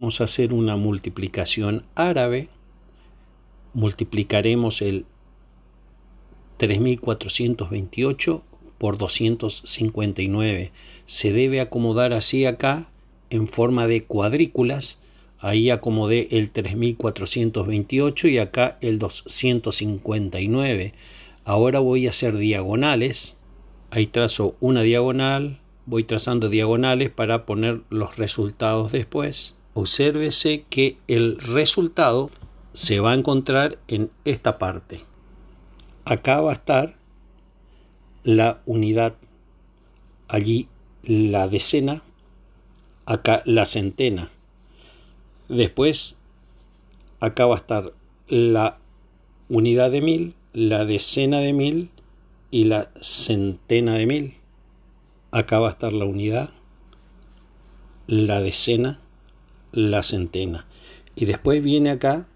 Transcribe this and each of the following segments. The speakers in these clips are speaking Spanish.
Vamos a hacer una multiplicación árabe. Multiplicaremos el 3428 por 259. Se debe acomodar así acá en forma de cuadrículas. Ahí acomodé el 3428 y acá el 259. Ahora voy a hacer diagonales. Ahí trazo una diagonal. Voy trazando diagonales para poner los resultados después obsérvese que el resultado se va a encontrar en esta parte. Acá va a estar la unidad, allí la decena, acá la centena. Después, acá va a estar la unidad de mil, la decena de mil y la centena de mil. Acá va a estar la unidad, la decena la centena. Y después viene acá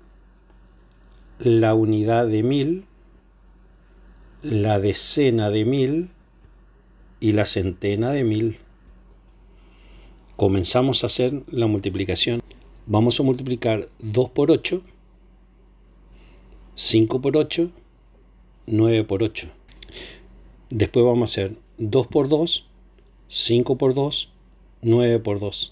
la unidad de mil, la decena de mil y la centena de mil. Comenzamos a hacer la multiplicación. Vamos a multiplicar 2 por 8, 5 por 8, 9 por 8. Después vamos a hacer 2 por 2, 5 por 2, 9 por 2.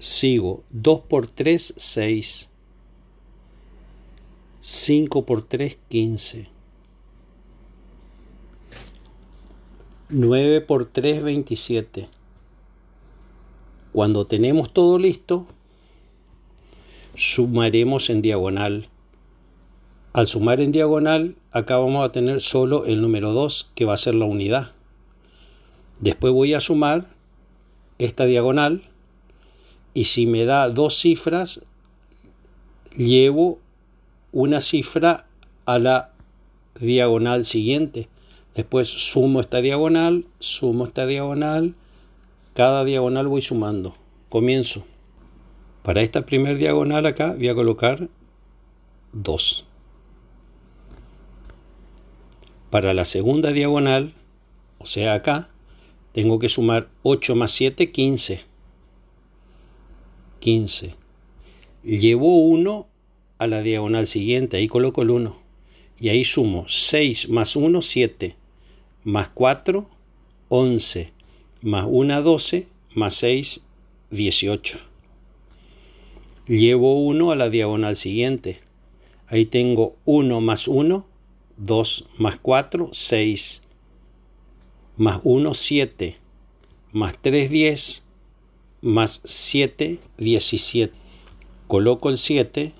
sigo. 2 por 3, 6. 5 por 3, 15. 9 por 3, 27. Cuando tenemos todo listo, sumaremos en diagonal. Al sumar en diagonal, acá vamos a tener solo el número 2, que va a ser la unidad. Después voy a sumar esta diagonal y si me da dos cifras, llevo una cifra a la diagonal siguiente. Después sumo esta diagonal, sumo esta diagonal, cada diagonal voy sumando. Comienzo. Para esta primer diagonal acá voy a colocar 2. Para la segunda diagonal, o sea acá, tengo que sumar 8 más 7, 15. 15. llevo 1 a la diagonal siguiente, ahí coloco el 1. Y ahí sumo 6 más 1, 7. Más 4, 11. Más 1, 12. Más 6, 18. Llevo 1 a la diagonal siguiente. Ahí tengo 1 más 1, 2 más 4, 6. Más 1, 7. Más 3, 10 más 7, 17. Coloco el 7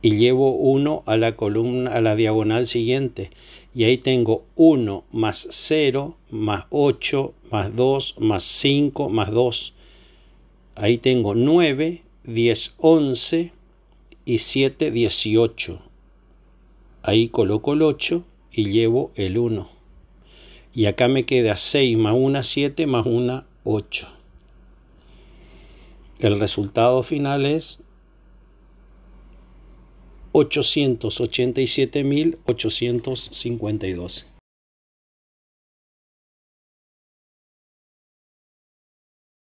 y llevo 1 a la columna, a la diagonal siguiente. Y ahí tengo 1 más 0, más 8, más 2, más 5, más 2. Ahí tengo 9, 10, 11 y 7, 18. Ahí coloco el 8 y llevo el 1. Y acá me queda 6 más 1, 7 más 1, 8. El resultado final es ochocientos ochenta y siete mil ochocientos cincuenta y dos.